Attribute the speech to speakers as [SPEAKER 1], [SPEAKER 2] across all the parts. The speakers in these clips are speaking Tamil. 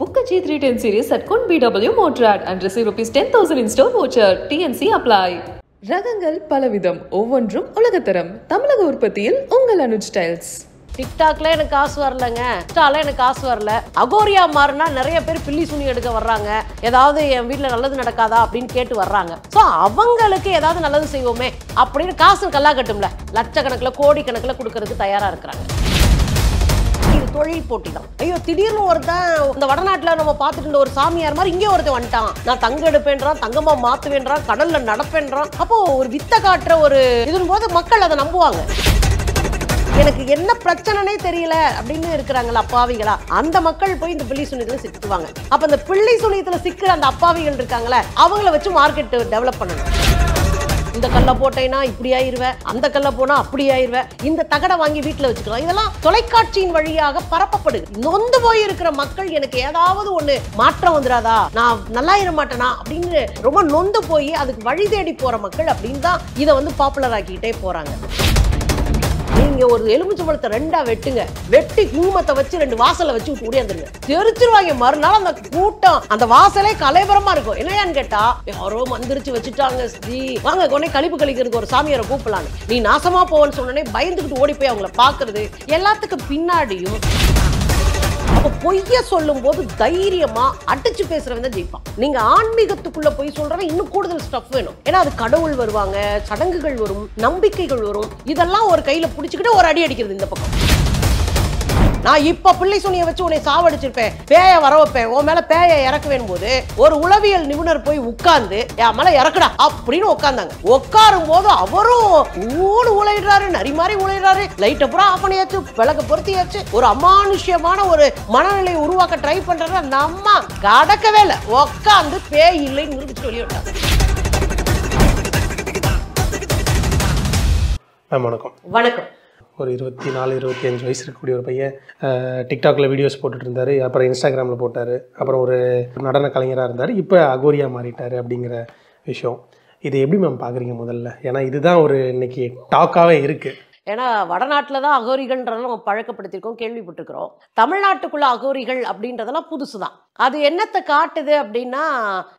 [SPEAKER 1] Book a G310 series at Kun BW Motorrad and receive rupees 10,000 in store voucher. TNC apply. ரகங்கள் பலவிதம் ஒவ்வொன்றும் உலகத்தரம் தமிழக உற்பத்தியில் உங்கள் அனுஜ் ஸ்டைல்ஸ் டிக்டாக்ல எனக்கு காசு வரலங்க இன்ஸ்டால எனக்கு காசு வரல அகோரியா மாறினா நிறைய பேர் பில்லி சுனி எடுக்க வர்றாங்க ஏதாவது என் வீட்டில் நல்லது நடக்காதா அப்படின்னு கேட்டு வர்றாங்க ஸோ அவங்களுக்கு ஏதாவது நல்லது செய்வோமே அப்படின்னு காசு கல்லா கட்டும்ல லட்சக்கணக்கில் கோடி கணக்கில் கொடுக்கறதுக்கு தயாராக இருக்கிறாங்க தொழில் போட்டி தான் ஐயோ திடீர்னு ஒருத்தன் இந்த வடநாட்டில் நம்ம பார்த்துட்டு இருந்த ஒரு சாமியார் மாதிரி இங்கே ஒருத்தன் வந்துட்டான் நான் தங்க எடுப்பேன்றான் தங்கமா மாத்துவேன்றான் கடல்ல நடப்பேன்றான் அப்போ ஒரு வித்த காட்டுற ஒரு இதுன்னு போது மக்கள் அதை நம்புவாங்க எனக்கு என்ன பிரச்சனைனே தெரியல அப்படின்னு இருக்கிறாங்களா அப்பாவிகளா அந்த மக்கள் போய் இந்த பிள்ளை சுனியத்துல சிக்குவாங்க அப்ப இந்த பிள்ளை சுனியத்துல சிக்கிற அந்த அப்பாவிகள் இருக்காங்களே அவங்கள வச்சு மார்க்கெட் டெவலப் பண்ணணும் இந்த கல்லை போட்டேன்னா இப்படி ஆயிருவேன் அந்த கல்லை போனா அப்படி ஆயிருவேன் இந்த தகடை வாங்கி வீட்டில் வச்சுக்கலாம் இதெல்லாம் தொலைக்காட்சியின் வழியாக பரப்பப்படுது நொந்து போய் இருக்கிற மக்கள் எனக்கு ஏதாவது ஒண்ணு மாற்றம் வந்துடாதா நான் நல்லா இருக்க மாட்டேனா அப்படின்னு ரொம்ப நொந்து போய் அதுக்கு வழி தேடி போற மக்கள் அப்படின்னு தான் இதை வந்து பாப்புலர் ஆக்கிக்கிட்டே போறாங்க நீங்க ஒரு எலுமிச்சம்பழத்தை ரெண்டா வெட்டுங்க வெட்டி குங்குமத்தை வச்சு ரெண்டு வாசலை வச்சு விட்டு ஓடியாந்துருங்க தெரிச்சிருவாங்க மறுநாள் அந்த கூட்டம் அந்த வாசலே கலைபரமா இருக்கும் என்னையான்னு கேட்டா யாரோ மந்திரிச்சு வச்சுட்டாங்க ஸ்ரீ வாங்க உடனே கழிப்பு கழிக்கிறதுக்கு ஒரு சாமியாரை கூப்பிடலான்னு நீ நாசமா போவன்னு சொன்னோடனே பயந்துகிட்டு ஓடி போய் அவங்கள பாக்குறது எல்லாத்துக்கும் பின்னாடியும் அப்ப பொய்ய சொல்லும் போது தைரியமா அடிச்சு பேசுறவன் தான் ஜெயிப்பான் நீங்க ஆன்மீகத்துக்குள்ள பொய் சொல்றவன் இன்னும் கூடுதல் ஸ்டஃப் வேணும் ஏன்னா அது கடவுள் வருவாங்க சடங்குகள் வரும் நம்பிக்கைகள் வரும் இதெல்லாம் ஒரு கையில பிடிச்சிக்கிட்டு ஒரு அடி அடிக்கிறது இந்த பக்கம் நான் இப்ப பிள்ளை சுனியை வச்சு உன்னை சாவடிச்சிருப்பேன் பேய வர வைப்பேன் உன் மேல பேய இறக்குவேன் போது ஒரு உளவியல் நிபுணர் போய் உட்கார்ந்து என் மேல இறக்குடா அப்படின்னு உட்கார்ந்தாங்க உட்காரும் போது அவரும் ஊடு உழையிடுறாரு நரி மாதிரி உழைடுறாரு லைட்டை பூரா ஆஃப் பண்ணியாச்சு விளக்க பொருத்தியாச்சு ஒரு அமானுஷ்யமான ஒரு மனநிலையை உருவாக்க ட்ரை பண்றத நம்ம கடக்கவே இல்லை உட்காந்து பேய் இல்லைன்னு நிரூபிச்சு வெளியிட்டாங்க
[SPEAKER 2] வணக்கம் வணக்கம் ஒரு இருபத்தி நாலு இருபத்தி அஞ்சு வயசு இருக்கக்கூடிய ஒரு பையன் டிக்டாக்ல வீடியோஸ் போட்டுட்டு இருந்தார் அப்புறம் இன்ஸ்டாகிராமில் போட்டார் அப்புறம் ஒரு நடன கலைஞராக இருந்தார் இப்போ அகோரியா மாறிட்டார் அப்படிங்கிற விஷயம் இதை எப்படி மேம் பார்க்குறீங்க முதல்ல ஏன்னா இதுதான் ஒரு இன்னைக்கு டாக்காகவே இருக்குது
[SPEAKER 1] ஏன்னா வடநாட்டில் தான் அகோரிகள்ன்றதை நம்ம பழக்கப்படுத்திருக்கோம் கேள்விப்பட்டிருக்கிறோம் தமிழ்நாட்டுக்குள்ள அகோரிகள் அப்படின்றதெல்லாம் புதுசு தான் அது என்னத்தை காட்டுது அப்படின்னா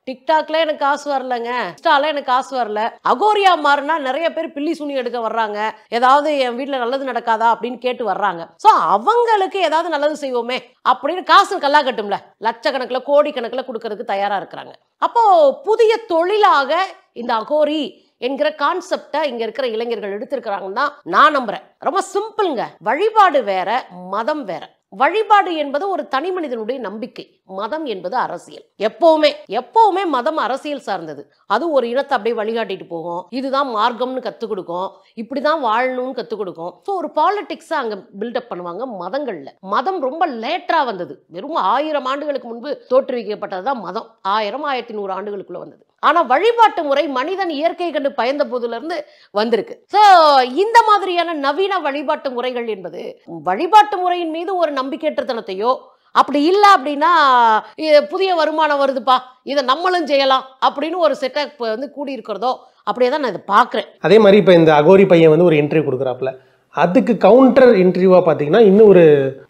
[SPEAKER 1] டிக்டாக்ல எனக்கு காசு வரலங்க இன்ஸ்டால எனக்கு காசு வரல அகோரியா மாறுனா நிறைய பேர் பில்லி சுனி எடுக்க வர்றாங்க ஏதாவது என் வீட்டில் நல்லது நடக்காதா அப்படின்னு கேட்டு வர்றாங்க ஸோ அவங்களுக்கு ஏதாவது நல்லது செய்வோமே அப்படின்னு காசு கல்லா கட்டும்ல லட்சக்கணக்கில் கோடிக்கணக்கில் கொடுக்கறதுக்கு தயாராக இருக்கிறாங்க அப்போ புதிய தொழிலாக இந்த அகோரி என்கிற கான்செப்டா இங்கே இருக்கிற இளைஞர்கள் எடுத்திருக்கிறாங்கன்னு தான் நான் நம்புகிறேன் ரொம்ப சிம்பிளுங்க வழிபாடு வேற மதம் வேற வழிபாடு என்பது ஒரு தனி மனிதனுடைய நம்பிக்கை மதம் என்பது அரசியல் எப்பவுமே எப்பவுமே மதம் அரசியல் சார்ந்தது அது ஒரு இனத்தை அப்படியே வழிகாட்டிட்டு போகும் இதுதான் மார்க்கம்னு கற்றுக் கொடுக்கும் இப்படிதான் வாழணும்னு கற்றுக் கொடுக்கும் ஸோ ஒரு பாலிடிக்ஸை அங்கே பில்டப் பண்ணுவாங்க மதங்களில் மதம் ரொம்ப லேட்டராக வந்தது வெறும் ஆயிரம் ஆண்டுகளுக்கு முன்பு தோற்றுவிக்கப்பட்டது தான் மதம் ஆயிரம் ஆயிரத்தி நூறு ஆண்டுகளுக்குள்ள வந்தது ஆனால் வழிபாட்டு முறை மனிதன் இயற்கை கண்டு பயந்த போதிலிருந்து வந்திருக்கு ஸோ இந்த மாதிரியான நவீன வழிபாட்டு முறைகள் என்பது வழிபாட்டு முறையின் மீது ஒரு நம்பிக்கையற்றத்தனத்தையோ அப்படி இல்லை அப்படின்னா புதிய வருமானம் வருதுப்பா இதை நம்மளும் செய்யலாம் அப்படின்னு ஒரு செட்டப் வந்து கூடி இருக்கிறதோ அப்படியே தான் நான் இதை பார்க்குறேன்
[SPEAKER 2] அதே மாதிரி இப்போ இந்த அகோரி பையன் வந்து ஒரு இன்டர்வியூ கொடுக்குறாப்புல அதுக்கு கவுண்டர் இன்டர்வியூவாக பார்த்தீங்கன்னா இன்னும் ஒரு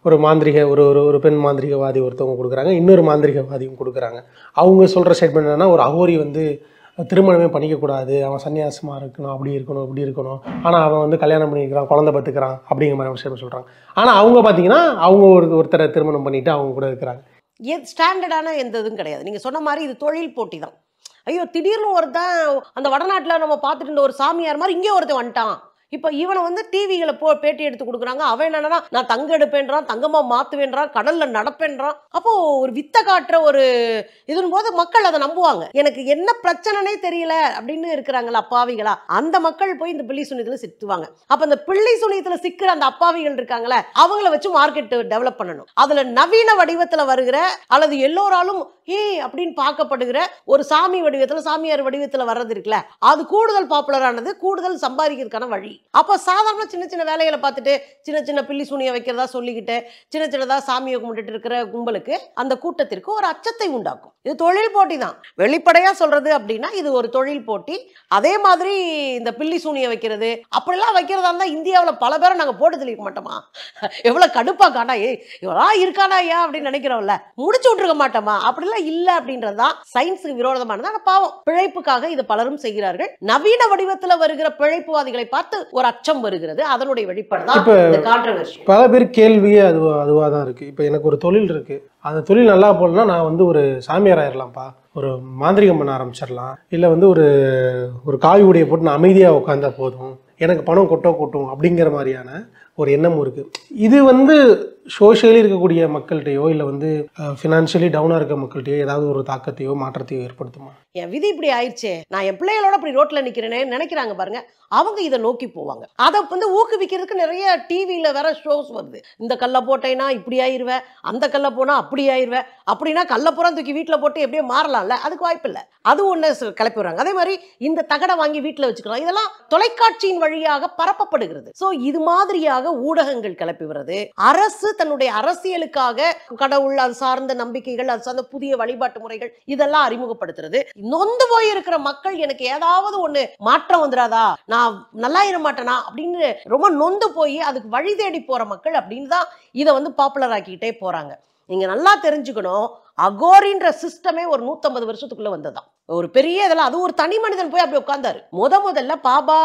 [SPEAKER 2] ஒரு மாந்திரிக ஒரு ஒரு ஒரு பெண் மாந்திரிகவாதி ஒருத்தவங்க கொடுக்குறாங்க இன்னொரு மாந்திரிகவாதியும் கொடுக்குறாங்க அவங்க சொல்கிற ஸ்டேட்மெண்ட் என்னென்னா ஒரு அகோரி வந்து திருமணமே பண்ணிக்கக்கூடாது அவன் சன்னியாசமாக இருக்கணும் அப்படி இருக்கணும் இப்படி இருக்கணும் ஆனால் அவன் வந்து கல்யாணம் பண்ணிக்கிறான் குழந்தை பார்த்துக்கிறான் அப்படிங்கிற மாதிரி விஷயம் சொல்கிறாங்க ஆனால் அவங்க பார்த்தீங்கன்னா அவங்க ஒரு ஒருத்தரை திருமணம் பண்ணிவிட்டு அவங்க கூட இருக்கிறாங்க
[SPEAKER 1] ஏ ஸ்டாண்டர்டான எந்த இதுவும் கிடையாது நீங்கள் சொன்ன மாதிரி இது தொழில் போட்டி தான் ஐயோ திடீர்னு ஒருத்தன் அந்த வடநாட்டில் நம்ம பார்த்துட்டு இருந்த ஒரு சாமியார் மாதிரி இங்கே ஒருத்தன் வந்துட்டான் இப்போ இவனை வந்து டிவிகளை போ பேட்டி எடுத்து கொடுக்குறாங்க அவன் என்னன்னா நான் தங்க எடுப்பேன்றான் தங்கமாக மாற்றுவேன்றான் கடலில் நடப்பேன்றான் அப்போ ஒரு வித்த காட்டுற ஒரு இதன் போது மக்கள் அதை நம்புவாங்க எனக்கு என்ன பிரச்சனைனே தெரியல அப்படின்னு இருக்கிறாங்களா அப்பாவிகளா அந்த மக்கள் போய் இந்த பிள்ளை சுனியத்தில் சித்துவாங்க அப்போ இந்த பிள்ளை சுனியத்தில் சிக்கிற அந்த அப்பாவிகள் இருக்காங்களே அவங்கள வச்சு மார்க்கெட் டெவலப் பண்ணணும் அதில் நவீன வடிவத்தில் வருகிற அல்லது எல்லோராலும் ஹே அப்படின்னு பார்க்கப்படுகிற ஒரு சாமி வடிவத்தில் சாமியார் வடிவத்தில் வர்றது இருக்குல்ல அது கூடுதல் பாப்புலரானது கூடுதல் சம்பாதிக்கிறதுக்கான வழி அப்போ சாதாரண சின்ன சின்ன வேலைகளை பார்த்துட்டு சின்ன சின்ன பில்லி சூனியை வைக்கிறதா சொல்லிக்கிட்டு சின்ன சின்னதாக சாமியை கும்பிட்டு இருக்கிற கும்பலுக்கு அந்த கூட்டத்திற்கு ஒரு அச்சத்தை உண்டாக்கும் இது தொழில் போட்டி தான் வெளிப்படையாக சொல்கிறது அப்படின்னா இது ஒரு தொழில் போட்டி அதே மாதிரி இந்த பில்லி சூனியை வைக்கிறது அப்படிலாம் வைக்கிறதா இருந்தால் இந்தியாவில் பல பேரை நாங்கள் போட்டு தெளிக்க மாட்டோமா எவ்வளோ கடுப்பாக்கானா ஏ இவ்வளோ இருக்கானா ஏன் அப்படின்னு நினைக்கிறோம்ல முடிச்சு விட்டுருக்க மாட்டோமா அப்படி சரியில்லை இல்லை அப்படின்றது தான் சயின்ஸுக்கு விரோதமானது பாவம் பிழைப்புக்காக இது பலரும் செய்கிறார்கள் நவீன வடிவத்தில் வருகிற பிழைப்புவாதிகளை பார்த்து ஒரு அச்சம் வருகிறது அதனுடைய வெளிப்பாடுதான்
[SPEAKER 2] பல பேர் கேள்வியே அதுவா அதுவாக தான் இருக்கு இப்போ எனக்கு ஒரு தொழில் இருக்கு அந்த தொழில் நல்லா போடலாம் நான் வந்து ஒரு சாமியார் ஆயிடலாம்ப்பா ஒரு மாந்திரிகம் பண்ண ஆரம்பிச்சிடலாம் இல்லை வந்து ஒரு ஒரு காய் உடைய போட்டு நான் அமைதியாக உட்காந்தா போதும் எனக்கு பணம் கொட்டோ கொட்டும் அப்படிங்கிற மாதிரியான ஒரு எண்ணமும் இருக்குது இது வந்து சோஷியலி இருக்கக்கூடிய மக்கள்கிட்டையோ இல்லை வந்து ஃபினான்ஷியலி டவுனாக இருக்க மக்கள்கிட்டயோ ஏதாவது ஒரு தாக்கத்தையோ மாற்றத்தையோ ஏற்படுத்துமா
[SPEAKER 1] என் விதி இப்படி ஆயிடுச்சே நான் என் பிள்ளைகளோட இப்படி ரோட்டில் நிற்கிறேனே நினைக்கிறாங்க பாருங்க அவங்க இதை நோக்கி போவாங்க அதை வந்து ஊக்குவிக்கிறதுக்கு நிறைய டிவியில் வேற ஷோஸ் வருது இந்த கல்லை போட்டேன்னா இப்படி ஆயிடுவேன் அந்த கல்லை போனால் அப்படி ஆயிடுவேன் அப்படின்னா கல்லப்புறம் தூக்கி வீட்டில் போட்டு எப்படியோ மாறலாம்ல அதுக்கு வாய்ப்பு இல்லை அது ஒன்று கிளப்பி விடுறாங்க அதே மாதிரி இந்த தகடை வாங்கி வீட்டில் வச்சுக்கலாம் இதெல்லாம் தொலைக்காட்சியின் வழியாக பரப்பப்படுகிறது ஸோ இது மாதிரியாக ஊடகங்கள் கிளப்பி வருது அரசு தன்னுடைய அரசியலுக்காக கடவுள் அது சார்ந்த நம்பிக்கைகள் அது சார்ந்த புதிய வழிபாட்டு முறைகள் இதெல்லாம் அறிமுகப்படுத்துறது நொந்து போய் இருக்கிற மக்கள் எனக்கு ஏதாவது ஒண்ணு மாற்றம் வந்துடாதா நான் நல்லா இருக்க மாட்டேனா அப்படின்னு ரொம்ப நொந்து போய் அதுக்கு வழி தேடி போற மக்கள் அப்படின்னு தான் இதை வந்து பாப்புலர் ஆக்கிக்கிட்டே போறாங்க நீங்க நல்லா தெரிஞ்சுக்கணும் அகோரின்ற சிஸ்டமே ஒரு நூத்தம்பது வருஷத்துக்குள்ள வந்ததுதான் ஒரு பெரிய இதெல்லாம் அது ஒரு தனி மனிதன் போய் அப்படி உட்காந்தாரு முத முதல்ல பாபா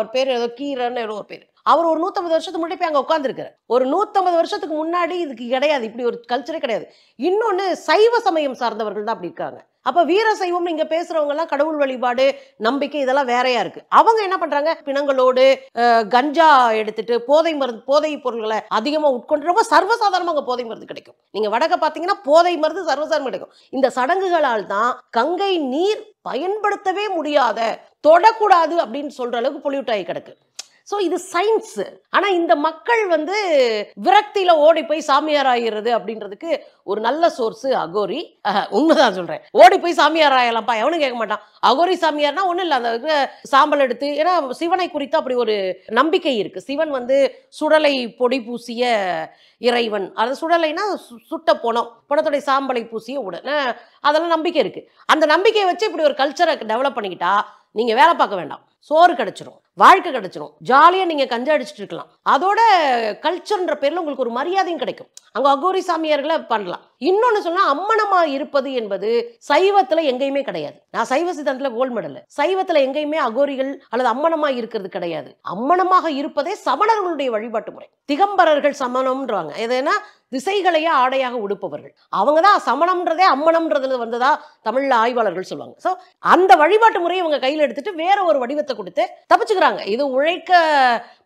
[SPEAKER 1] ஒரு பேர் ஏதோ கீரன்னு ஏதோ ஒரு பேர் அவர் ஒரு நூற்றம்பது வருஷத்துக்கு முன்னாடி போய் அங்கே உட்காந்துருக்காரு ஒரு நூற்றம்பது வருஷத்துக்கு முன்னாடி இதுக்கு கிடையாது இப்படி ஒரு கல்ச்சரே கிடையாது இன்னொன்று சைவ சமயம் சார்ந்தவர்கள் தான் அப்படி இருக்காங்க அப்போ வீர சைவம் நீங்க பேசுகிறவங்கலாம் கடவுள் வழிபாடு நம்பிக்கை இதெல்லாம் வேறையாக இருக்குது அவங்க என்ன பண்ணுறாங்க பிணங்களோடு கஞ்சா எடுத்துகிட்டு போதை மருந்து போதை பொருள்களை அதிகமாக உட்கொண்டு ரொம்ப சர்வசாதாரணமாக அங்கே போதை மருந்து கிடைக்கும் நீங்கள் வடக்க பார்த்தீங்கன்னா போதை மருந்து சர்வசாதாரணம் கிடைக்கும் இந்த சடங்குகளால் தான் கங்கை நீர் பயன்படுத்தவே முடியாத தொடக்கூடாது அப்படின்னு சொல்கிற அளவுக்கு பொலியூட் ஆகி கிடக்கு ஸோ இது சயின்ஸு ஆனால் இந்த மக்கள் வந்து விரக்தியில் ஓடி போய் சாமியார் ஆகிறது அப்படின்றதுக்கு ஒரு நல்ல சோர்ஸு அகோரி உண்மைதான் சொல்கிறேன் ஓடி போய் சாமியார் ஆகலாம்ப்பா எவனும் கேட்க மாட்டான் அகோரி சாமியார்னா ஒன்றும் இல்லை அந்த சாம்பல் எடுத்து ஏன்னா சிவனை குறித்து அப்படி ஒரு நம்பிக்கை இருக்குது சிவன் வந்து சுடலை பொடி பூசிய இறைவன் அது சுடலைன்னா சுட்ட போனோம் பணத்துடைய சாம்பலை பூசிய உடனே அதெல்லாம் நம்பிக்கை இருக்குது அந்த நம்பிக்கையை வச்சு இப்படி ஒரு கல்ச்சரை டெவலப் பண்ணிக்கிட்டா நீங்கள் வேலை பார்க்க வேண்டாம் சோறு கிடைச்சிரும் வாழ்க்கை கிடைச்சிரும் ஜாலியாக நீங்கள் கஞ்சா அடிச்சுட்டு இருக்கலாம் அதோட கல்ச்சர்ன்ற பேரில் உங்களுக்கு ஒரு மரியாதையும் கிடைக்கும் அங்கே அகோரி சாமியார்களை பண்ணலாம் இன்னொன்று சொன்னால் அம்மனமாக இருப்பது என்பது சைவத்தில் எங்கேயுமே கிடையாது நான் சைவ சித்தாந்தத்தில் கோல்டு மெடல் சைவத்தில் எங்கேயுமே அகோரிகள் அல்லது அம்மனமாக இருக்கிறது கிடையாது அம்மனமாக இருப்பதே சமணர்களுடைய வழிபாட்டு முறை திகம்பரர்கள் சமணம்ன்றாங்க எதுனா திசைகளையே ஆடையாக உடுப்பவர்கள் அவங்க தான் சமணம்ன்றதே அம்மணம்ன்றதுல வந்ததா தமிழ்ல ஆய்வாளர்கள் சொல்லுவாங்க ஸோ அந்த வழிபாட்டு முறையை இவங்க கையில் எடுத்துட்டு வேற ஒரு வடிவத்தை கொடுத்து தப்பிச்சுக்கிறாங்க இது உழைக்க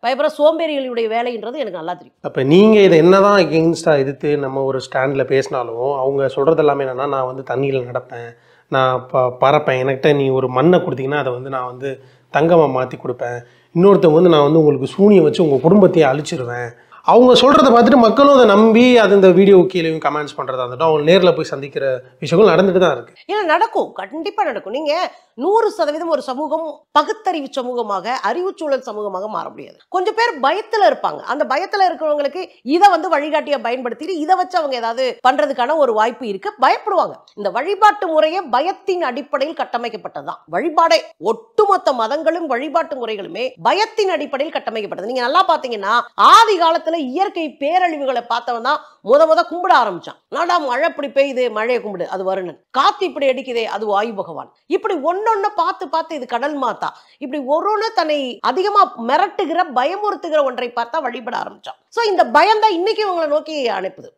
[SPEAKER 1] பயப்பட சோம்பேறிகளுடைய வேலைன்றது எனக்கு நல்லா தெரியும்
[SPEAKER 2] அப்போ நீங்கள் இதை என்னதான் எகென்ஸ்டா எதிர்த்து நம்ம ஒரு ஸ்டாண்டில் பேசினாலும் அவங்க சொல்கிறது எல்லாமே என்னென்னா நான் வந்து தண்ணியில் நடப்பேன் நான் ப பறப்பேன் எனக்கிட்ட நீ ஒரு மண்ணை கொடுத்தீங்கன்னா அதை வந்து நான் வந்து தங்கமாக மாற்றி கொடுப்பேன் இன்னொருத்தவங்க வந்து நான் வந்து உங்களுக்கு சூனியை வச்சு உங்கள் குடும்பத்தையே அழிச்சிருவேன் அவங்க சொல்கிறத பார்த்துட்டு மக்களும் அதை நம்பி அது இந்த வீடியோ கீழேயும் கமெண்ட்ஸ் பண்ணுறதா இருந்தாலும் அவங்க நேரில் போய் சந்திக்கிற விஷயங்கள் நடந்துட்டு தான் இருக்குது
[SPEAKER 1] இல்லை நடக்கும் கண்டிப்பாக நடக்கும் நீங்கள் நூறு சதவீதம் ஒரு சமூகம் பகுத்தறிவு சமூகமாக அறிவு சூழல் சமூகமாக மாற முடியாது கொஞ்சம் பேர் பயத்துல இருப்பாங்க அந்த பயத்துல இருக்கிறவங்களுக்கு இதை வந்து வழிகாட்டிய பயன்படுத்திட்டு இதை வச்சு அவங்க ஏதாவது பண்றதுக்கான ஒரு வாய்ப்பு இருக்கு பயப்படுவாங்க இந்த வழிபாட்டு முறையே பயத்தின் அடிப்படையில் கட்டமைக்கப்பட்டதுதான் வழிபாடே ஒட்டுமொத்த மதங்களும் வழிபாட்டு முறைகளுமே பயத்தின் அடிப்படையில் கட்டமைக்கப்பட்டது நீங்க நல்லா பாத்தீங்கன்னா ஆதி காலத்துல இயற்கை பேரழிவுகளை பார்த்தவன் தான் முத முத கும்பிட ஆரம்பிச்சான் நாடா மழை இப்படி பெய்யுது மழையை கும்பிடு அது வருணன் காத்து இப்படி அடிக்குதே அது வாயு பகவான் இப்படி ஒன்னு ஒன்னொன்னு பார்த்து பார்த்து இது கடல் மாத்தா இப்படி ஒரு ஒன்று தன்னை அதிகமா மிரட்டுகிற பயமுறுத்துகிற ஒன்றை பார்த்தா வழிபட ஆரம்பிச்சான் ஸோ இந்த பயம் தான் இன்னைக்கு இவங்களை நோக்கி அனுப்புது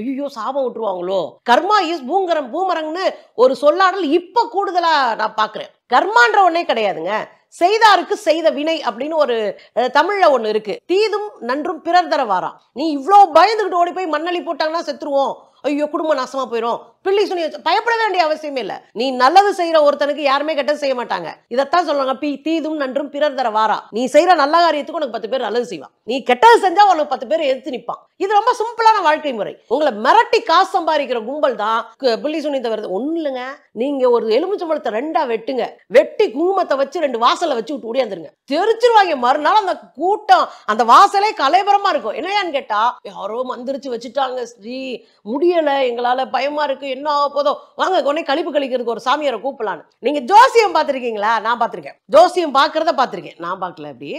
[SPEAKER 1] ஐயோ சாபம் விட்டுருவாங்களோ கர்மா இஸ் பூங்கரம் பூமரங்னு ஒரு சொல்லாடல் இப்போ கூடுதலா நான் பார்க்குறேன் கர்மான்ற ஒன்னே கிடையாதுங்க செய்தாருக்கு செய்த வினை அப்படின்னு ஒரு தமிழ்ல ஒன்று இருக்கு தீதும் நன்றும் பிறர் தர நீ இவ்வளோ பயந்துகிட்டு ஓடி போய் மண்ணலி போட்டாங்கன்னா செத்துருவோம் ஐயோ குடும்பம் நாசமா போயிடும் பிள்ளை சொல்லி பயப்பட வேண்டிய அவசியமே இல்லை நீ நல்லது செய்யற ஒருத்தனுக்கு யாருமே கெட்டது செய்ய மாட்டாங்க இதைத்தான் சொல்றாங்க பி தீதும் நன்றும் பிறர் தர வாரா நீ செய்யற நல்ல காரியத்துக்கு உனக்கு பத்து பேர் நல்லது செய்வான் நீ கெட்டது செஞ்சா உனக்கு பத்து பேர் எதிர்த்து நிப்பான் இது ரொம்ப சிம்பிளான வாழ்க்கை முறை உங்களை மிரட்டி காசு சம்பாதிக்கிற கும்பல் தான் பிள்ளை சுனித தவிர ஒன்றும் இல்லைங்க நீங்க ஒரு எலுமிச்சம்பழத்தை ரெண்டா வெட்டுங்க வெட்டி குங்குமத்தை வச்சு ரெண்டு வாசலை வச்சு விட்டு ஓடியாந்துருங்க தெரிச்சிருவாங்க மறுநாள் அந்த கூட்டம் அந்த வாசலே கலைபரமா இருக்கும் என்னையான்னு கேட்டா யாரோ மந்திரிச்சு வச்சுட்டாங்க ஸ்ரீ முடி முடியலை எங்களால் பயமாக இருக்குது என்ன ஆக போதோ வாங்க கொண்டே கழிப்பு கழிக்கிறதுக்கு ஒரு சாமியாரை கூப்பிடலான்னு நீங்கள் ஜோசியம் பார்த்துருக்கீங்களா நான் பார்த்துருக்கேன் ஜோசியம் பார்க்குறத பார்த்துருக்கேன் நான் பார்க்கல அப்படி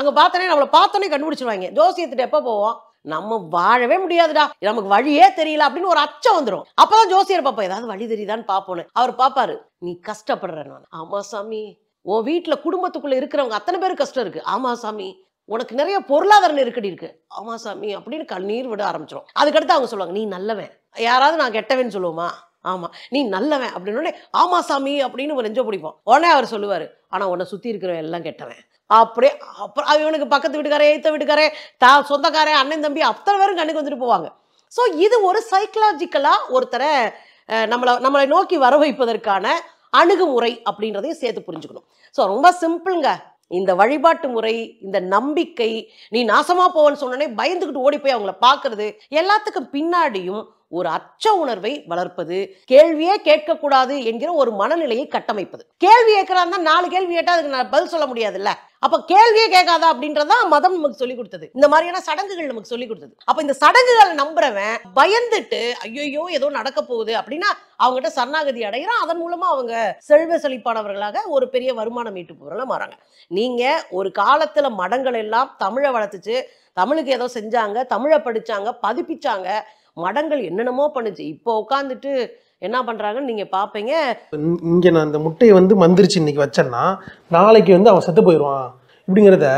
[SPEAKER 1] அங்கே பார்த்தோன்னே நம்மளை பார்த்தோன்னே கண்டுபிடிச்சிருவாங்க ஜோசியத்துட்டு எப்போ போவோம் நம்ம வாழவே முடியாதுடா நமக்கு வழியே தெரியல அப்படின்னு ஒரு அச்சம் வந்துடும் அப்பதான் ஜோசியர் பாப்பா ஏதாவது வழி தெரியுதான்னு பாப்போம் அவர் பாப்பாரு நீ கஷ்டப்படுற நான் ஆமா சாமி உன் வீட்டுல குடும்பத்துக்குள்ள இருக்கிறவங்க அத்தனை பேர் கஷ்டம் இருக்கு ஆமா சாமி உனக்கு நிறைய பொருளாதார நெருக்கடி இருக்கு ஆமா சாமி அப்படின்னு கண்ணீர் விட ஆரம்பிச்சிடும் அதுக்கடுத்து அவங்க சொல்லுவாங்க நீ நல்லவன் யாராவது நான் கெட்டவன் சொல்லுவோமா ஆமாம் நீ நல்லவன் அப்படின்னு ஆமா சாமி அப்படின்னு ஒரு நெஞ்ச பிடிப்போம் உடனே அவர் சொல்லுவார் ஆனால் உன்னை சுற்றி இருக்கிறவன் எல்லாம் கெட்டவன் அப்படியே அப்புறம் இவனுக்கு பக்கத்து வீட்டுக்காரன் ஏத்த வீட்டுக்காரே தா சொந்தக்காரன் அண்ணன் தம்பி அத்தனை பேரும் கண்ணுக்கு வந்துட்டு போவாங்க ஸோ இது ஒரு சைக்கலாஜிக்கலா ஒருத்தரை நம்மளை நம்மளை நோக்கி வர வைப்பதற்கான அணுகுமுறை அப்படின்றதையும் சேர்த்து புரிஞ்சுக்கணும் ஸோ ரொம்ப சிம்பிளுங்க இந்த வழிபாட்டு முறை இந்த நம்பிக்கை நீ நாசமா போவன்னு சொன்னோடனே பயந்துக்கிட்டு ஓடி போய் அவங்கள பார்க்கறது எல்லாத்துக்கும் பின்னாடியும் ஒரு அச்ச உணர்வை வளர்ப்பது கேள்வியே கேட்கக்கூடாது என்கிற ஒரு மனநிலையை கட்டமைப்பது கேள்வி கேட்கிறான் நாலு கேள்வி கேட்டால் அதுக்கு நான் பதில் சொல்ல முடியாதுல்ல அப்ப கேள்வியே கேட்காதா அப்படின்றதா மதம் நமக்கு சொல்லி கொடுத்தது இந்த மாதிரியான சடங்குகள் நமக்கு சொல்லி கொடுத்தது அப்ப இந்த சடங்குகளை நம்புறவன் பயந்துட்டு ஐயோ ஏதோ நடக்க போகுது அப்படின்னா அவங்ககிட்ட சரணாகதி அடைகிறான் அதன் மூலமா அவங்க செல்வ செழிப்பானவர்களாக ஒரு பெரிய வருமானம் போறல மாறாங்க நீங்க ஒரு காலத்துல மடங்கள் எல்லாம் தமிழை வளர்த்துச்சு தமிழுக்கு ஏதோ செஞ்சாங்க தமிழை படிச்சாங்க பதிப்பிச்சாங்க மடங்கள் என்னென்னமோ பண்ணுச்சு இப்போ உட்காந்துட்டு என்ன பண்ணுறாங்கன்னு நீங்கள் பார்ப்பீங்க
[SPEAKER 2] இங்கே நான் இந்த முட்டையை வந்து மந்திரிச்சு இன்னைக்கு வச்சேன்னா நாளைக்கு வந்து அவன் செத்து போயிடுவான் இப்படிங்கிறத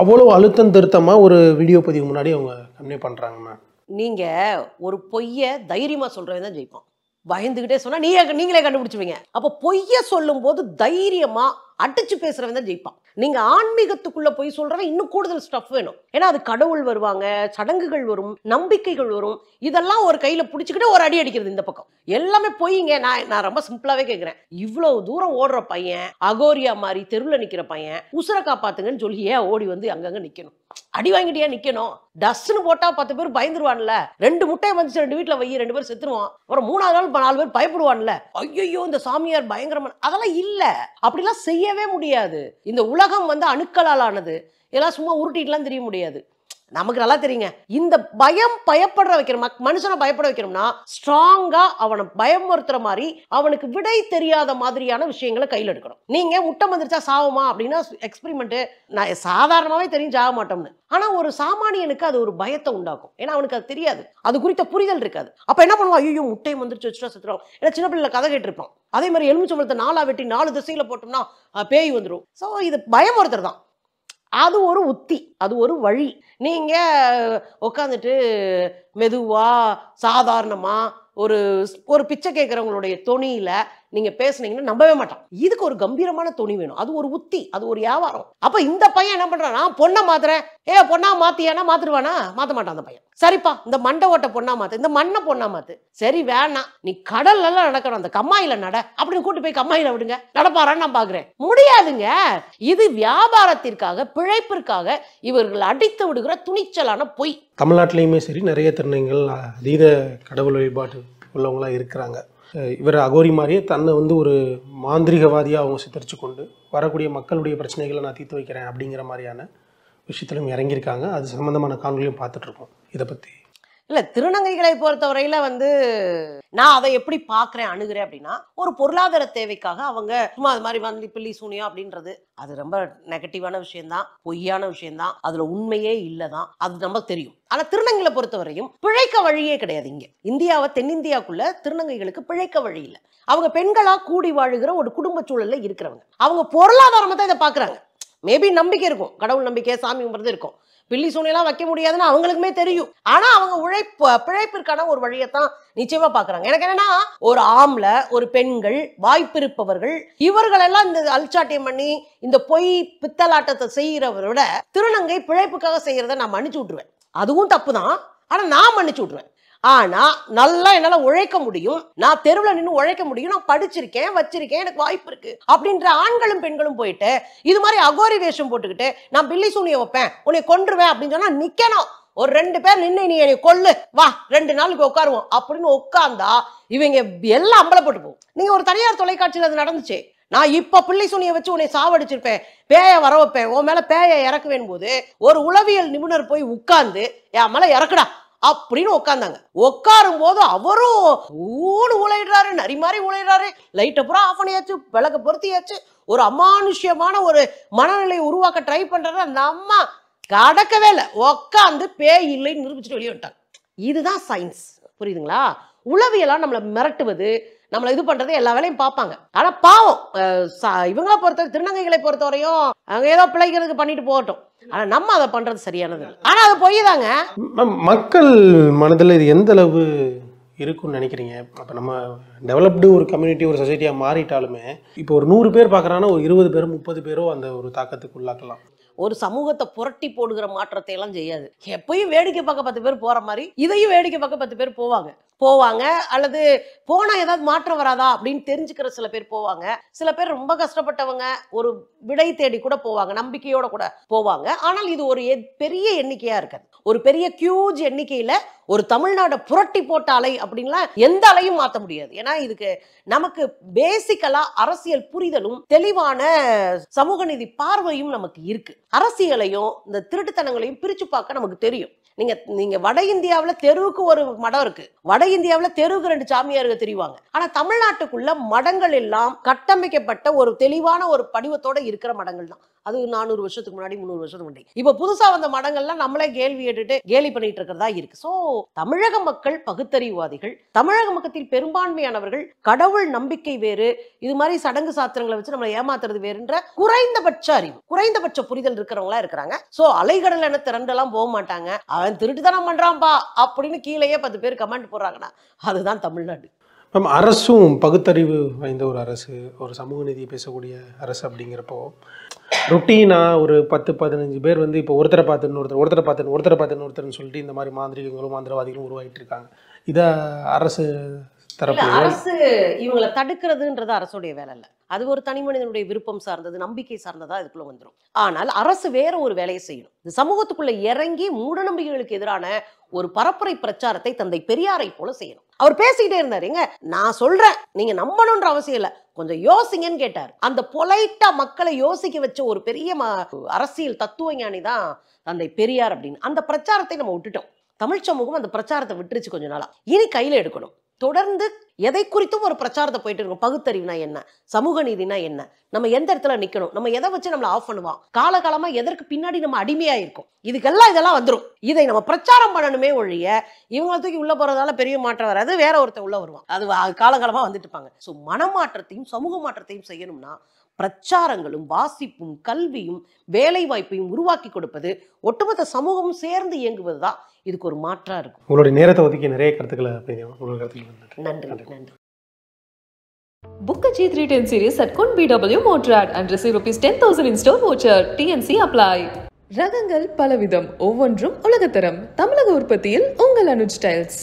[SPEAKER 2] அவ்வளோ அழுத்தம் திருத்தமாக ஒரு வீடியோ பதிவு முன்னாடி அவங்க கன்வே பண்ணுறாங்கம்மா
[SPEAKER 1] நீங்கள் ஒரு பொய்யை தைரியமாக சொல்கிறவங்க தான் ஜெயிப்பான் பயந்துக்கிட்டே சொன்னால் நீ நீங்களே கண்டுபிடிச்சிப்பீங்க அப்போ பொய்ய சொல்லும்போது தைரியமாக அடிச்சு பேசுறவன் தான் ஜெயிப்பான் நீங்க ஆன்மீகத்துக்குள்ள போய் சொல்றவன் இன்னும் கூடுதல் ஸ்டஃப் வேணும் ஏன்னா அது கடவுள் வருவாங்க சடங்குகள் வரும் நம்பிக்கைகள் வரும் இதெல்லாம் ஒரு கையில பிடிச்சிக்கிட்டு ஒரு அடி அடிக்கிறது இந்த பக்கம் எல்லாமே போயிங்க நான் நான் ரொம்ப சிம்பிளாவே கேட்கிறேன் இவ்வளவு தூரம் ஓடுற பையன் அகோரியா மாதிரி தெருவில் நிக்கிற பையன் உசுர காப்பாத்துங்கன்னு சொல்லி ஏன் ஓடி வந்து அங்கங்க நிக்கணும் அடி வாங்கிட்டியா நிக்கணும் டஸ்ட்னு போட்டா பத்து பேர் பயந்துருவான்ல ரெண்டு முட்டையை வந்துச்சு ரெண்டு வீட்டுல வை ரெண்டு பேர் செத்துருவான் அப்புறம் மூணாவது நாள் நாலு பேர் பயப்படுவான்ல ஐயோ இந்த சாமியார் பயங்கரமான அதெல்லாம் இல்ல அப்படிலாம் செய்ய தெரியவே முடியாது இந்த உலகம் வந்து அணுக்களால் ஆனது இதெல்லாம் சும்மா உருட்டிட்டுலாம் தெரிய முடியாது நமக்கு நல்லா தெரியுங்க இந்த பயம் பயப்படுற வைக்கிற மனுஷனை பயப்பட வைக்கணும்னா ஸ்ட்ராங்கா அவனை பயமுறுத்துற மாதிரி அவனுக்கு விடை தெரியாத மாதிரியான விஷயங்களை கையில் எடுக்கணும் நீங்க முட்டை வந்துருச்சா சாவுமா அப்படின்னா எக்ஸ்பெரிமெண்ட் நான் சாதாரணமாவே தெரியும் சாக மாட்டோம்னு ஆனா ஒரு சாமானியனுக்கு அது ஒரு பயத்தை உண்டாக்கும் ஏன்னா அவனுக்கு அது தெரியாது அது குறித்த புரிதல் இருக்காது அப்ப என்ன பண்ணுவான் ஐயோ முட்டையை வந்துருச்சு வச்சுட்டு சுத்துறோம் ஏன்னா சின்ன பிள்ளைல கதை கேட்டிருப்பான் அதே மாதிரி எலுமிச்சம்பழத்தை நாலா வெட்டி நாலு திசையில போட்டோம்னா பேய் வந்துடும் ஸோ இது பயமுறுத்துறது தான் அது ஒரு உத்தி அது ஒரு வழி நீங்கள் உட்காந்துட்டு மெதுவாக சாதாரணமாக ஒரு ஒரு பிச்சை கேட்குறவங்களுடைய துணியில் நீங்க பேசுனீங்கன்னா நம்பவே மாட்டான் இதுக்கு ஒரு கம்பீரமான துணி வேணும் அது ஒரு உத்தி அது ஒரு வியாபாரம் அப்போ இந்த பையன் என்ன பண்றான் நான் பொண்ணை மாத்துறேன் ஏ பொண்ணா மாத்தியானா மாத்துருவானா மாத்த மாட்டான் அந்த பையன் சரிப்பா இந்த மண்டை ஓட்ட பொண்ணா மாத்து இந்த மண்ணை பொண்ணா மாத்து சரி வேணாம் நீ எல்லாம் நடக்கணும் அந்த கம்மாயில நட அப்படின்னு கூட்டு போய் கம்மாயில விடுங்க நடப்பாரான்னு நான் பாக்குறேன் முடியாதுங்க இது வியாபாரத்திற்காக பிழைப்பிற்காக இவர்கள் அடித்து விடுகிற துணிச்சலான பொய்
[SPEAKER 2] தமிழ்நாட்டிலையுமே சரி நிறைய திருநங்கள் அதீத கடவுள் வழிபாடு உள்ளவங்களா இருக்கிறாங்க இவர் அகோரி மாதிரியே தன்னை வந்து ஒரு மாந்திரிகவாதியாக அவங்க சித்தரித்து கொண்டு வரக்கூடிய மக்களுடைய பிரச்சனைகளை நான் தீர்த்து வைக்கிறேன் அப்படிங்கிற மாதிரியான விஷயத்திலும் இறங்கியிருக்காங்க அது சம்மந்தமான காணொலியும் பார்த்துட்ருக்கோம் இதை பற்றி
[SPEAKER 1] இல்ல திருநங்கைகளை பொறுத்தவரையில வந்து நான் அதை எப்படி பாக்குறேன் அணுகிறேன் அப்படின்னா ஒரு பொருளாதார தேவைக்காக அவங்க சும்மா அது மாதிரி வந்து பில்லி சூனியா அப்படின்றது அது ரொம்ப நெகட்டிவான விஷயம்தான் பொய்யான விஷயம்தான் அதுல உண்மையே இல்லதான் அது நம்ம தெரியும் ஆனா திருநங்கைகளை பொறுத்தவரையும் பிழைக்க வழியே கிடையாது இங்க இந்தியாவை தென்னிந்தியாவுக்குள்ள திருநங்கைகளுக்கு பிழைக்க வழி இல்லை அவங்க பெண்களா கூடி வாழுகிற ஒரு குடும்ப சூழல்ல இருக்கிறவங்க அவங்க பொருளாதாரமா தான் இதை பாக்குறாங்க மேபி நம்பிக்கை இருக்கும் கடவுள் நம்பிக்கை சாமி இருக்கும் பில்லி சூனியெல்லாம் வைக்க முடியாதுன்னு அவங்களுக்குமே தெரியும் ஆனா அவங்க உழைப்பு பிழைப்பிற்கான ஒரு வழியைத்தான் நிச்சயமா பாக்குறாங்க எனக்கு என்னன்னா ஒரு ஆம்ல ஒரு பெண்கள் வாய்ப்பிருப்பவர்கள் இவர்கள் எல்லாம் இந்த அல்சாட்டியம் பண்ணி இந்த பொய் பித்தலாட்டத்தை செய்கிறவரோட திருநங்கை பிழைப்புக்காக செய்யறத நான் மன்னிச்சு விட்டுருவேன் அதுவும் தப்பு தான் ஆனா நான் மன்னிச்சு விட்டுருவேன் ஆனால் நல்லா என்னால் உழைக்க முடியும் நான் தெருவில் நின்று உழைக்க முடியும் நான் படிச்சிருக்கேன் வச்சிருக்கேன் எனக்கு வாய்ப்பு இருக்கு அப்படின்ற ஆண்களும் பெண்களும் போயிட்டு இது மாதிரி அகோரி வேஷம் போட்டுக்கிட்டு நான் பில்லி சூனியை வைப்பேன் உன்னை கொன்றுவேன் அப்படின்னு சொன்னால் நிற்கணும் ஒரு ரெண்டு பேர் நின்று நீ என்னை கொல்லு வா ரெண்டு நாளுக்கு உட்காருவோம் அப்படின்னு உட்காந்தா இவங்க எல்லாம் அம்பல போட்டு போவோம் நீங்க ஒரு தனியார் தொலைக்காட்சியில் அது நடந்துச்சு நான் இப்போ பிள்ளை சுனிய வச்சு உன்னை சாவடிச்சிருப்பேன் பேயை வர வைப்பேன் உன் மேலே பேயை இறக்குவேன் போது ஒரு உளவியல் நிபுணர் போய் உட்கார்ந்து என் மேலே இறக்குடா அப்படின்னு உட்காந்தாங்க உட்காரும் போது அவரும் ஊடு உழைடுறாரு நரி மாதிரி உழைடுறாரு லைட்டை பூரா ஆஃப் பண்ணியாச்சு விளக்க பொருத்தியாச்சு ஒரு அமானுஷ்யமான ஒரு மனநிலையை உருவாக்க ட்ரை பண்ணுறத அந்த அம்மா கடக்கவே இல்லை உட்காந்து பேய் இல்லைன்னு நிரூபிச்சுட்டு வெளியே விட்டாங்க இதுதான் சயின்ஸ் புரியுதுங்களா உளவியெல்லாம் நம்மளை மிரட்டுவது நம்மளை இது பண்றது எல்லா வேலையும் பார்ப்பாங்க ஆனா பாவம் இவங்களை பொறுத்த திருநங்கைகளை பொறுத்தவரையும் அங்க ஏதோ பிழைக்கிறதுக்கு பண்ணிட்டு போகட்டும் ஆனா நம்ம அதை பண்றது சரியானது ஆனா அது பொய்
[SPEAKER 2] தாங்க மக்கள் மனதில் இது எந்த அளவு இருக்கும்னு நினைக்கிறீங்க அப்போ நம்ம டெவலப்டு ஒரு கம்யூனிட்டி ஒரு சொசைட்டியாக மாறிட்டாலுமே இப்போ ஒரு நூறு பேர் பார்க்குறாங்கன்னா ஒரு இருபது பேரும் முப்பது பேரோ அந்த ஒரு தாக்கத்துக்கு உள்ளாக்கலாம்
[SPEAKER 1] ஒரு சமூகத்தை புரட்டி போடுகிற மாற்றத்தை எல்லாம் செய்யாது எப்பயும் வேடிக்கை பார்க்க பத்து பேர் போற மாதிரி இதையும் வேடிக்கை பார்க்க பத்து பேர் போவாங்க போவாங்க அல்லது போனால் ஏதாவது மாற்றம் வராதா அப்படின்னு தெரிஞ்சுக்கிற சில பேர் போவாங்க சில பேர் ரொம்ப கஷ்டப்பட்டவங்க ஒரு விடை தேடி கூட போவாங்க நம்பிக்கையோட கூட போவாங்க ஆனால் இது ஒரு பெரிய எண்ணிக்கையாக இருக்குது ஒரு பெரிய கியூஜ் எண்ணிக்கையில் ஒரு தமிழ்நாடை புரட்டி போட்ட அலை அப்படின்லாம் எந்த அலையும் மாற்ற முடியாது ஏன்னா இதுக்கு நமக்கு பேசிக்கலாக அரசியல் புரிதலும் தெளிவான சமூக நீதி பார்வையும் நமக்கு இருக்கு அரசியலையும் இந்த திருட்டுத்தனங்களையும் பிரித்து பார்க்க நமக்கு தெரியும் நீங்க நீங்க வட இந்தியாவில் தெருவுக்கு ஒரு மடம் இருக்கு வட இந்தியாவில் தெருவுக்கு ரெண்டு சாமியாருக்கு தெரிவாங்க ஆனா தமிழ்நாட்டுக்குள்ள மடங்கள் எல்லாம் கட்டமைக்கப்பட்ட ஒரு தெளிவான ஒரு படிவத்தோட இருக்கிற மடங்கள் தான் அது நானூறு வருஷத்துக்கு முன்னாடி முந்நூறு வருஷத்துக்கு முன்னாடி இப்போ புதுசா வந்த மடங்கள்லாம் நம்மளே கேள்வி எடுத்து கேலி பண்ணிட்டு இருக்கிறதா இருக்கு ஸோ தமிழக மக்கள் பகுத்தறிவுவாதிகள் தமிழக மக்கத்தில் பெரும்பான்மையானவர்கள் கடவுள் நம்பிக்கை வேறு இது மாதிரி சடங்கு சாத்திரங்களை வச்சு நம்மளை ஏமாத்துறது வேறுன்ற குறைந்தபட்ச அறிவு குறைந்தபட்ச புரிதல் இருக்கிறவங்களா இருக்கிறாங்க ஸோ அலைகடல் என திரண்டெல்லாம் போக மாட்டாங்க அவன் திருட்டுத்தனம் பண்றான்பா அப்படின்னு கீழேயே பத்து பேர் கமெண்ட் போடுறாங்கன்னா அதுதான் தமிழ்நாடு
[SPEAKER 2] மேம் அரசும் பகுத்தறிவு வாய்ந்த ஒரு அரசு ஒரு சமூக நீதி பேசக்கூடிய அரசு அப்படிங்கிறப்போ ருட்டீனாக ஒரு பத்து பதினஞ்சு பேர் வந்து இப்போ ஒருத்தரை பார்த்து இன்னொருத்தர் ஒருத்தரை பார்த்து ஒருத்தரை பார்த்து இன்னொருத்தர்னு சொல்லிட்டு இந்த மாதிரி மாந்திரிகங்களும் மாந்திரவாதிகளும் உருவாகிட்டு இருக்காங்க இதை அரசு அரசு இவங்களை
[SPEAKER 1] தடுக்கிறதுன்றது அரசுடைய வேலை இல்லை அது ஒரு தனி மனிதனுடைய விருப்பம் சார்ந்தது நம்பிக்கை சார்ந்ததா இதுக்குள்ள வந்துடும் ஆனால் அரசு வேற ஒரு வேலையை செய்யணும் இந்த சமூகத்துக்குள்ள இறங்கி மூடநம்பிக்கைகளுக்கு எதிரான ஒரு பரப்புரை பிரச்சாரத்தை தந்தை பெரியாரை போல செய்யணும் அவர் பேசிக்கிட்டே இருந்தாரு எங்க நான் சொல்றேன் நீங்க நம்பணும்ன்ற அவசியம் இல்ல கொஞ்சம் யோசிங்கன்னு கேட்டார் அந்த பொலைட்டா மக்களை யோசிக்க வச்ச ஒரு பெரிய அரசியல் தத்துவ ஞானி தான் தந்தை பெரியார் அப்படின்னு அந்த பிரச்சாரத்தை நம்ம விட்டுட்டோம் தமிழ் சமூகம் அந்த பிரச்சாரத்தை விட்டுருச்சு கொஞ்ச நாளா இனி கையில எடுக்கணும் தொடர்ந்து எதை குறித்தும் ஒரு பிரச்சாரத்தை போயிட்டு இருக்கும் பகுத்தறிவுனா என்ன சமூக நீதினா என்ன நம்ம எந்த இடத்துல நிக்கணும் நம்ம எதை வச்சு நம்மளை ஆஃப் பண்ணுவோம் காலகாலமா எதற்கு பின்னாடி நம்ம அடிமையா இருக்கும் இதுக்கெல்லாம் இதெல்லாம் வந்துடும் இதை நம்ம பிரச்சாரம் பண்ணணுமே ஒழிய இவங்க தூக்கி உள்ள போறதால பெரிய மாற்றம் வராது வேற ஒருத்தர் உள்ள வருவான் அது காலகாலமா வந்துட்டு இருப்பாங்க ஸோ மனமாற்றத்தையும் சமூக மாற்றத்தையும் செய்யணும்னா பிரச்சாரங்களும் வாசிப்பும் கல்வியும் வேலைவாய்ப்பையும் உருவாக்கி கொடுப்பது ஒட்டுமொத்த சமூகமும் சேர்ந்து இயங்குவது தான் இதுக்கு ஒரு மாற்றாக இருக்கும்
[SPEAKER 2] உங்களுடைய நேரத்தை ஒதுக்கி நிறைய கருத்துக்களை நன்றி நன்றி
[SPEAKER 1] Book a G310 series at Kun BW Motorrad and receive rupees 10,000 in store voucher. TNC apply. ரகங்கள் பலவிதம் ஒவ்வொன்றும் உலகத்தரம் தமிழக உற்பத்தியில் உங்கள் அனுஜ்